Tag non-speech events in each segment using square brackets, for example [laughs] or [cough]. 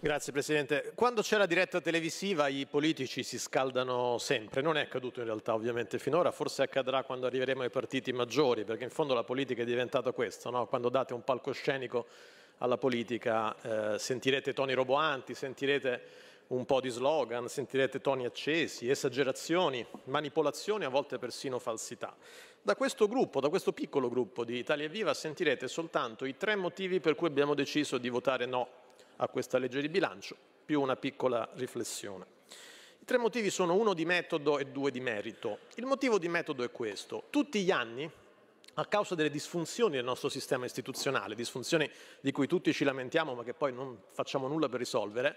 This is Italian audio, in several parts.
Grazie Presidente. Quando c'è la diretta televisiva i politici si scaldano sempre, non è accaduto in realtà ovviamente finora, forse accadrà quando arriveremo ai partiti maggiori, perché in fondo la politica è diventata questa, no? quando date un palcoscenico alla politica eh, sentirete toni roboanti, sentirete un po' di slogan, sentirete toni accesi, esagerazioni, manipolazioni, a volte persino falsità. Da questo gruppo, da questo piccolo gruppo di Italia Viva sentirete soltanto i tre motivi per cui abbiamo deciso di votare no a questa legge di bilancio, più una piccola riflessione. I tre motivi sono uno di metodo e due di merito. Il motivo di metodo è questo. Tutti gli anni, a causa delle disfunzioni del nostro sistema istituzionale, disfunzioni di cui tutti ci lamentiamo ma che poi non facciamo nulla per risolvere,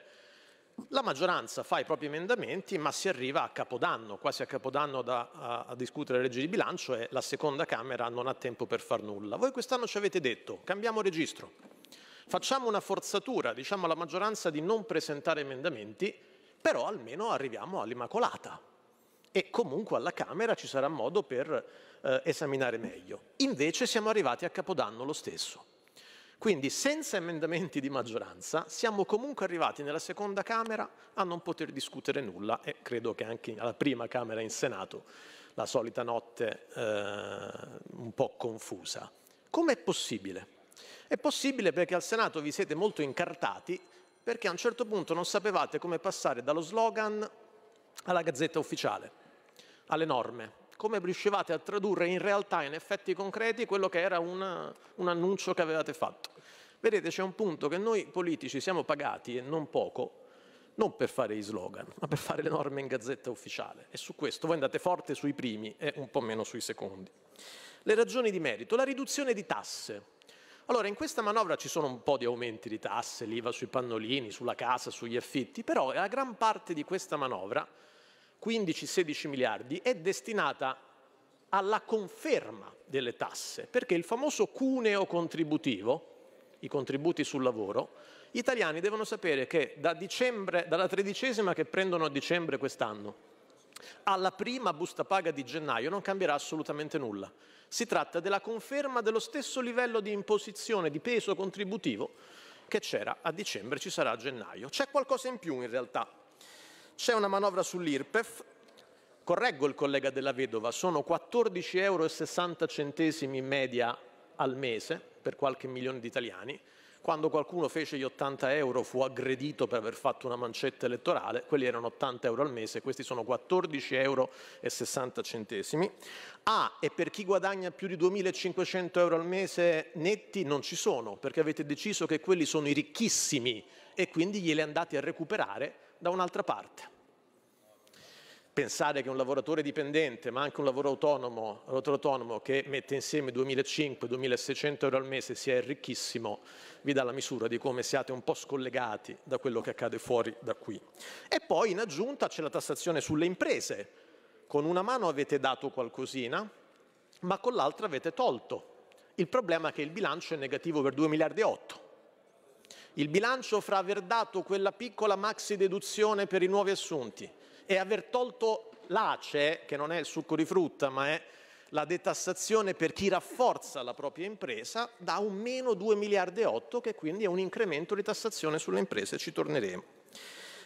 la maggioranza fa i propri emendamenti, ma si arriva a capodanno, quasi a capodanno da, a, a discutere le leggi di bilancio e la seconda Camera non ha tempo per far nulla. Voi quest'anno ci avete detto, cambiamo registro, Facciamo una forzatura, diciamo alla maggioranza di non presentare emendamenti, però almeno arriviamo all'Immacolata e comunque alla Camera ci sarà modo per eh, esaminare meglio. Invece siamo arrivati a Capodanno lo stesso. Quindi senza emendamenti di maggioranza siamo comunque arrivati nella seconda Camera a non poter discutere nulla e credo che anche alla prima Camera in Senato la solita notte eh, un po' confusa. Com'è possibile? È possibile perché al Senato vi siete molto incartati perché a un certo punto non sapevate come passare dallo slogan alla gazzetta ufficiale, alle norme, come riuscivate a tradurre in realtà, in effetti concreti, quello che era una, un annuncio che avevate fatto. Vedete, c'è un punto che noi politici siamo pagati, e non poco, non per fare i slogan, ma per fare le norme in gazzetta ufficiale. E su questo voi andate forte sui primi e un po' meno sui secondi. Le ragioni di merito, la riduzione di tasse. Allora, in questa manovra ci sono un po' di aumenti di tasse, l'IVA sui pannolini, sulla casa, sugli affitti, però la gran parte di questa manovra, 15-16 miliardi, è destinata alla conferma delle tasse, perché il famoso cuneo contributivo, i contributi sul lavoro, gli italiani devono sapere che da dicembre, dalla tredicesima che prendono a dicembre quest'anno, alla prima busta paga di gennaio non cambierà assolutamente nulla. Si tratta della conferma dello stesso livello di imposizione di peso contributivo che c'era a dicembre, ci sarà a gennaio. C'è qualcosa in più in realtà. C'è una manovra sull'IRPEF, correggo il collega della vedova, sono 14,60 euro in media al mese per qualche milione di italiani, quando qualcuno fece gli 80 euro fu aggredito per aver fatto una mancetta elettorale, quelli erano 80 euro al mese, questi sono 14,60 euro. Ah, e per chi guadagna più di 2.500 euro al mese netti non ci sono, perché avete deciso che quelli sono i ricchissimi e quindi glieli andate a recuperare da un'altra parte pensare che un lavoratore dipendente, ma anche un lavoro autonomo, lavoro autonomo che mette insieme 2.500-2.600 euro al mese sia ricchissimo, vi dà la misura di come siate un po' scollegati da quello che accade fuori da qui. E poi in aggiunta c'è la tassazione sulle imprese. Con una mano avete dato qualcosina, ma con l'altra avete tolto. Il problema è che il bilancio è negativo per 2 miliardi e 8 il bilancio fra aver dato quella piccola maxi deduzione per i nuovi assunti e aver tolto l'ACE, che non è il succo di frutta, ma è la detassazione per chi rafforza la propria impresa, dà un meno 2 miliardi e 8, che quindi è un incremento di tassazione sulle imprese, ci torneremo.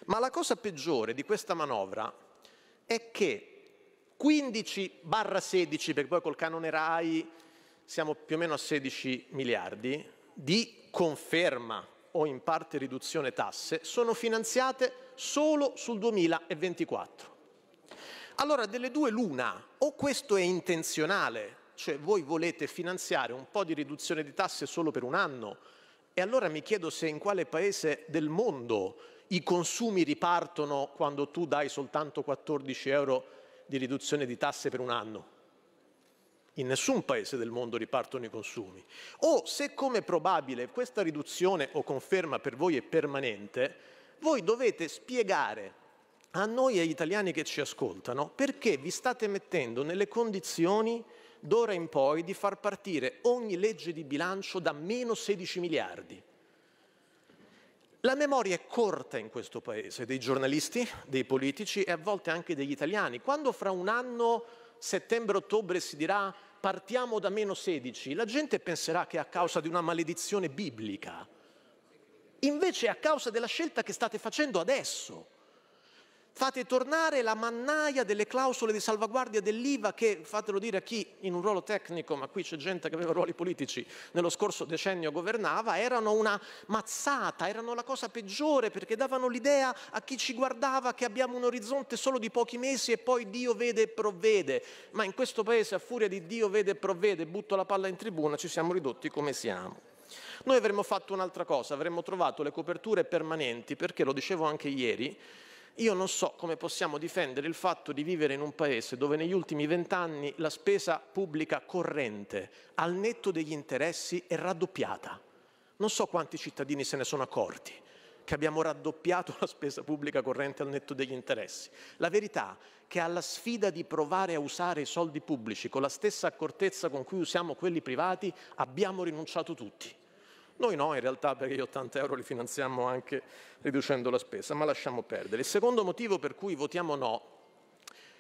Ma la cosa peggiore di questa manovra è che 15 16, perché poi col canone RAI siamo più o meno a 16 miliardi, di conferma o in parte riduzione tasse sono finanziate solo sul 2024. Allora delle due l'una, o questo è intenzionale, cioè voi volete finanziare un po' di riduzione di tasse solo per un anno, e allora mi chiedo se in quale paese del mondo i consumi ripartono quando tu dai soltanto 14 euro di riduzione di tasse per un anno in nessun paese del mondo ripartono i consumi. O se come probabile questa riduzione o conferma per voi è permanente, voi dovete spiegare a noi e agli italiani che ci ascoltano perché vi state mettendo nelle condizioni d'ora in poi di far partire ogni legge di bilancio da meno 16 miliardi. La memoria è corta in questo Paese, dei giornalisti, dei politici e a volte anche degli italiani. Quando fra un anno settembre-ottobre si dirà partiamo da meno 16, la gente penserà che è a causa di una maledizione biblica. Invece è a causa della scelta che state facendo adesso. Fate tornare la mannaia delle clausole di salvaguardia dell'IVA che, fatelo dire a chi in un ruolo tecnico, ma qui c'è gente che aveva ruoli politici, nello scorso decennio governava, erano una mazzata, erano la cosa peggiore perché davano l'idea a chi ci guardava che abbiamo un orizzonte solo di pochi mesi e poi Dio vede e provvede. Ma in questo paese a furia di Dio vede e provvede, butto la palla in tribuna, ci siamo ridotti come siamo. Noi avremmo fatto un'altra cosa, avremmo trovato le coperture permanenti, perché lo dicevo anche ieri, io non so come possiamo difendere il fatto di vivere in un paese dove negli ultimi vent'anni la spesa pubblica corrente al netto degli interessi è raddoppiata. Non so quanti cittadini se ne sono accorti che abbiamo raddoppiato [laughs] la spesa pubblica corrente al netto degli interessi. La verità è che alla sfida di provare a usare i soldi pubblici con la stessa accortezza con cui usiamo quelli privati abbiamo rinunciato tutti. Noi no, in realtà, perché gli 80 euro li finanziamo anche riducendo la spesa, ma lasciamo perdere. Il secondo motivo per cui votiamo no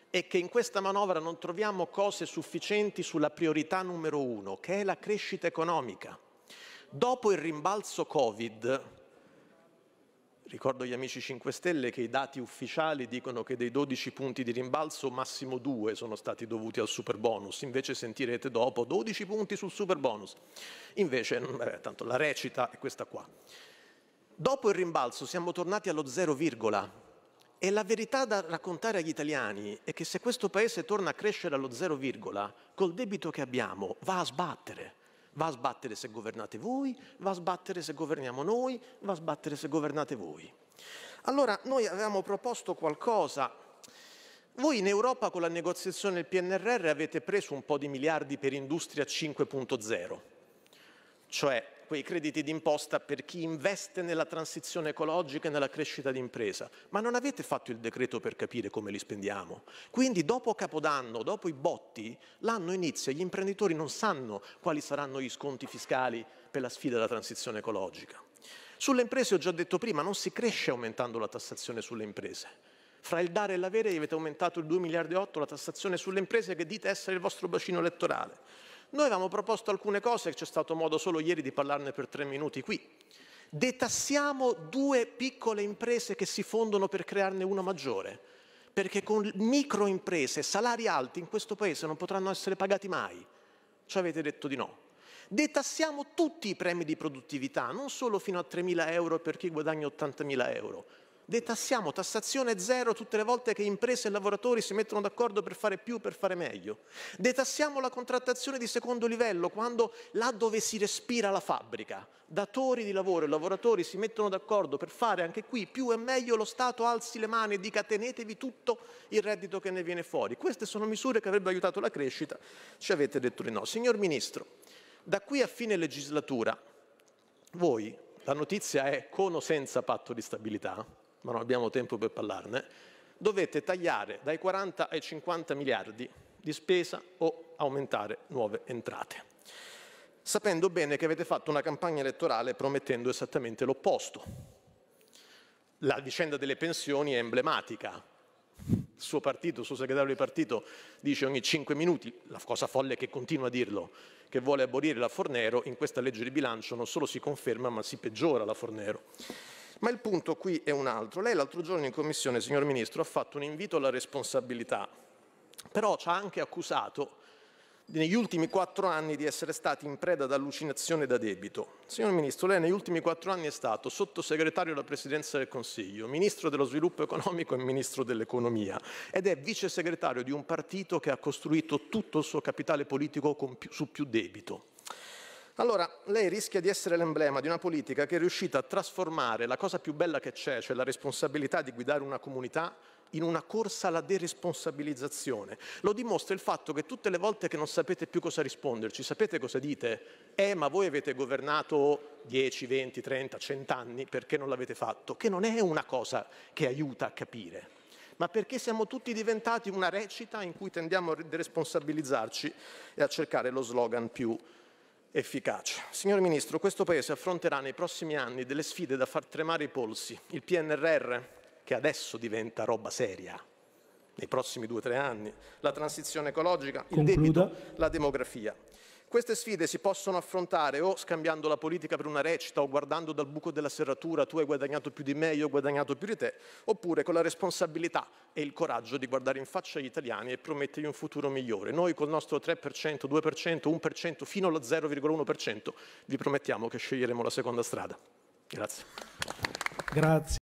è che in questa manovra non troviamo cose sufficienti sulla priorità numero uno, che è la crescita economica. Dopo il rimbalzo Covid, Ricordo agli amici 5 Stelle che i dati ufficiali dicono che dei 12 punti di rimbalzo massimo 2 sono stati dovuti al super bonus, invece sentirete dopo 12 punti sul super bonus. Invece, mm, beh, tanto la recita è questa qua. Dopo il rimbalzo siamo tornati allo 0, e la verità da raccontare agli italiani è che se questo paese torna a crescere allo 0, col debito che abbiamo va a sbattere. Va a sbattere se governate voi, va a sbattere se governiamo noi, va a sbattere se governate voi. Allora noi avevamo proposto qualcosa. Voi in Europa con la negoziazione del PNRR avete preso un po' di miliardi per Industria 5.0, cioè quei crediti d'imposta per chi investe nella transizione ecologica e nella crescita d'impresa, ma non avete fatto il decreto per capire come li spendiamo. Quindi dopo Capodanno, dopo i botti, l'anno inizia, gli imprenditori non sanno quali saranno gli sconti fiscali per la sfida della transizione ecologica. Sulle imprese ho già detto prima, non si cresce aumentando la tassazione sulle imprese. Fra il dare e l'avere avete aumentato il 2 miliardi e 8 la tassazione sulle imprese che dite essere il vostro bacino elettorale. Noi avevamo proposto alcune cose, c'è stato modo solo ieri di parlarne per tre minuti qui. Detassiamo due piccole imprese che si fondono per crearne una maggiore, perché con microimprese, salari alti in questo paese non potranno essere pagati mai. Ci avete detto di no. Detassiamo tutti i premi di produttività, non solo fino a 3.000 euro per chi guadagna 80.000 euro, detassiamo tassazione zero tutte le volte che imprese e lavoratori si mettono d'accordo per fare più, per fare meglio. Detassiamo la contrattazione di secondo livello quando là dove si respira la fabbrica, datori di lavoro e lavoratori si mettono d'accordo per fare anche qui più e meglio, lo Stato alzi le mani e dica tenetevi tutto il reddito che ne viene fuori. Queste sono misure che avrebbero aiutato la crescita, ci avete detto di no. Signor Ministro, da qui a fine legislatura, voi, la notizia è con o senza patto di stabilità, ma non abbiamo tempo per parlarne, dovete tagliare dai 40 ai 50 miliardi di spesa o aumentare nuove entrate, sapendo bene che avete fatto una campagna elettorale promettendo esattamente l'opposto. La vicenda delle pensioni è emblematica, il suo partito, il suo segretario di partito dice ogni 5 minuti, la cosa folle che continua a dirlo, che vuole abolire la Fornero, in questa legge di bilancio non solo si conferma ma si peggiora la Fornero. Ma il punto qui è un altro. Lei l'altro giorno in commissione, signor Ministro, ha fatto un invito alla responsabilità, però ci ha anche accusato negli ultimi quattro anni di essere stati in preda ad allucinazione da debito. Signor Ministro, lei negli ultimi quattro anni è stato sottosegretario alla Presidenza del Consiglio, Ministro dello Sviluppo Economico e Ministro dell'Economia ed è vice segretario di un partito che ha costruito tutto il suo capitale politico su più debito. Allora, lei rischia di essere l'emblema di una politica che è riuscita a trasformare la cosa più bella che c'è, cioè la responsabilità di guidare una comunità, in una corsa alla deresponsabilizzazione. Lo dimostra il fatto che tutte le volte che non sapete più cosa risponderci, sapete cosa dite? Eh, ma voi avete governato 10, 20, 30, 100 anni perché non l'avete fatto, che non è una cosa che aiuta a capire ma perché siamo tutti diventati una recita in cui tendiamo a deresponsabilizzarci e a cercare lo slogan più efficace. Signor Ministro, questo Paese affronterà nei prossimi anni delle sfide da far tremare i polsi. Il PNRR, che adesso diventa roba seria, nei prossimi due o tre anni, la transizione ecologica, Concluda. il debito, la demografia. Queste sfide si possono affrontare o scambiando la politica per una recita o guardando dal buco della serratura tu hai guadagnato più di me, io ho guadagnato più di te, oppure con la responsabilità e il coraggio di guardare in faccia agli italiani e promettergli un futuro migliore. Noi col nostro 3%, 2%, 1% fino allo 0,1% vi promettiamo che sceglieremo la seconda strada. Grazie. Grazie.